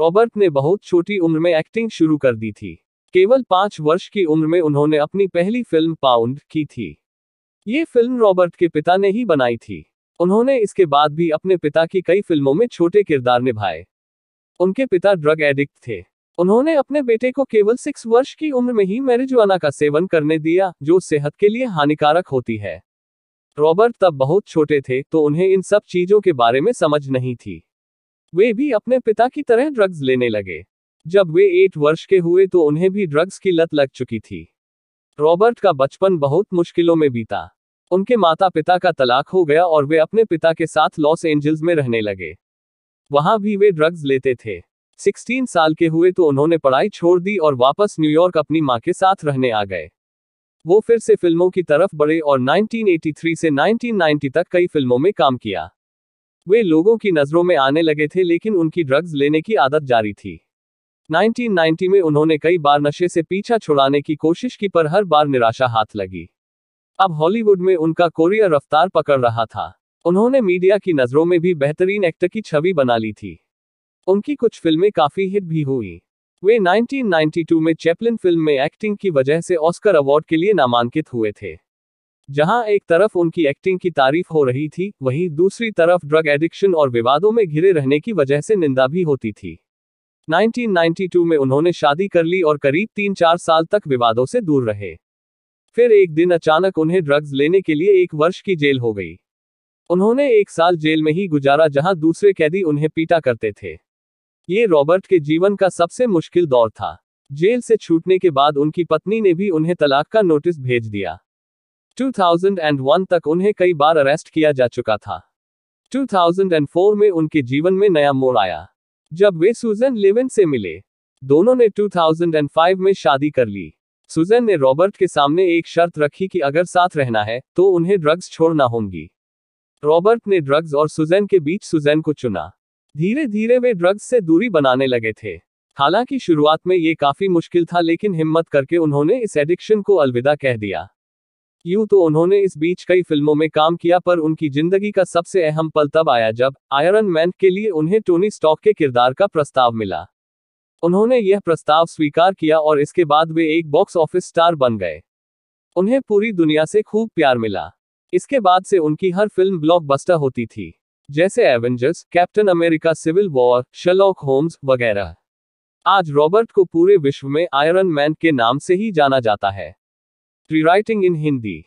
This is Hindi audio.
रॉबर्ट ने बहुत छोटी उम्र में एक्टिंग शुरू कर दी थी केवल पांच वर्ष की उम्र में उन्होंने अपनी पहली फिल्म पाउंड की थी ये फिल्म रॉबर्ट के पिता ने ही बनाई थी उन्होंने इसके बाद भी अपने पिता की कई फिल्मों में छोटे किरदार निभाए उनके पिता ड्रग एडिक्ट थे उन्होंने अपने बेटे को केवल सिक्स वर्ष की उम्र में ही मैरिजवाना का सेवन करने दिया जो सेहत के लिए हानिकारक होती है रॉबर्ट तब बहुत छोटे थे तो उन्हें इन सब चीजों के बारे में समझ नहीं थी वे भी अपने पिता की तरह ड्रग्स लेने लगे जब वे एट वर्ष के हुए तो उन्हें भी ड्रग्स की लत लग चुकी थी रॉबर्ट का बचपन बहुत मुश्किलों में बीता उनके माता पिता का तलाक हो गया और वे अपने पिता के साथ लॉस एंजल्स में रहने लगे वहां भी वे ड्रग्स लेते थे 16 साल के हुए तो उन्होंने पढ़ाई छोड़ दी और वापस न्यूयॉर्क अपनी माँ के साथ रहने आ गए वो फिर से फिल्मों की तरफ बढ़े और 1983 से 1990 तक कई फिल्मों में काम किया वे लोगों की नजरों में आने लगे थे लेकिन उनकी ड्रग्स लेने की आदत जारी थी 1990 में उन्होंने कई बार नशे से पीछा छुड़ाने की कोशिश की पर हर बार निराशा हाथ लगी अब हॉलीवुड में उनका कोरियर रफ्तार पकड़ रहा था उन्होंने मीडिया की नजरों में भी बेहतरीन एक्टर की छवि बना ली थी उनकी कुछ फिल्में काफी हिट भी हुई वे 1992 में चैपलिन फिल्म में एक्टिंग की वजह से ऑस्कर अवार्ड के लिए नामांकित हुए थे जहां एक तरफ उनकी एक्टिंग की तारीफ हो रही थी वहीं दूसरी तरफ ड्रग एडिक्शन और विवादों में घिरे रहने की वजह से निंदा भी होती थी 1992 में उन्होंने शादी कर ली और करीब तीन चार साल तक विवादों से दूर रहे फिर एक दिन अचानक उन्हें ड्रग्स लेने के लिए एक वर्ष की जेल हो गई उन्होंने एक साल जेल में ही गुजारा जहां दूसरे कैदी उन्हें पीटा करते थे ये रॉबर्ट के जीवन का सबसे मुश्किल दौर था जेल से छूटने के बाद उनकी पत्नी ने भी उन्हें तलाक का नोटिस भेज दिया 2001 तक उन्हें कई बार अरेस्ट किया जा चुका था 2004 में उनके जीवन में नया मोड़ आया जब वे सुजन लिविन से मिले दोनों ने 2005 में शादी कर ली सुजन ने रॉबर्ट के सामने एक शर्त रखी कि अगर साथ रहना है तो उन्हें ड्रग्स छोड़ना होंगी रॉबर्ट ने ड्रग्स और सुजन के बीच सुजन को चुना धीरे धीरे वे ड्रग्स से दूरी बनाने लगे थे हालांकि शुरुआत में ये काफी मुश्किल था लेकिन हिम्मत करके उन्होंने इस एडिक्शन को अलविदा कह दिया यूं तो उन्होंने इस बीच कई फिल्मों में काम किया पर उनकी जिंदगी का सबसे अहम पल तब आया जब आयरन मैन के लिए उन्हें टोनी स्टॉक के किरदार का प्रस्ताव मिला उन्होंने यह प्रस्ताव स्वीकार किया और इसके बाद वे एक बॉक्स ऑफिस स्टार बन गए उन्हें पूरी दुनिया से खूब प्यार मिला इसके बाद से उनकी हर फिल्म ब्लॉकबस्टर होती थी जैसे Avengers Captain America Civil War Sherlock Holmes वगैरह आज रॉबर्ट को पूरे विश्व में आयरन मैन के नाम से ही जाना जाता है Rewriting in Hindi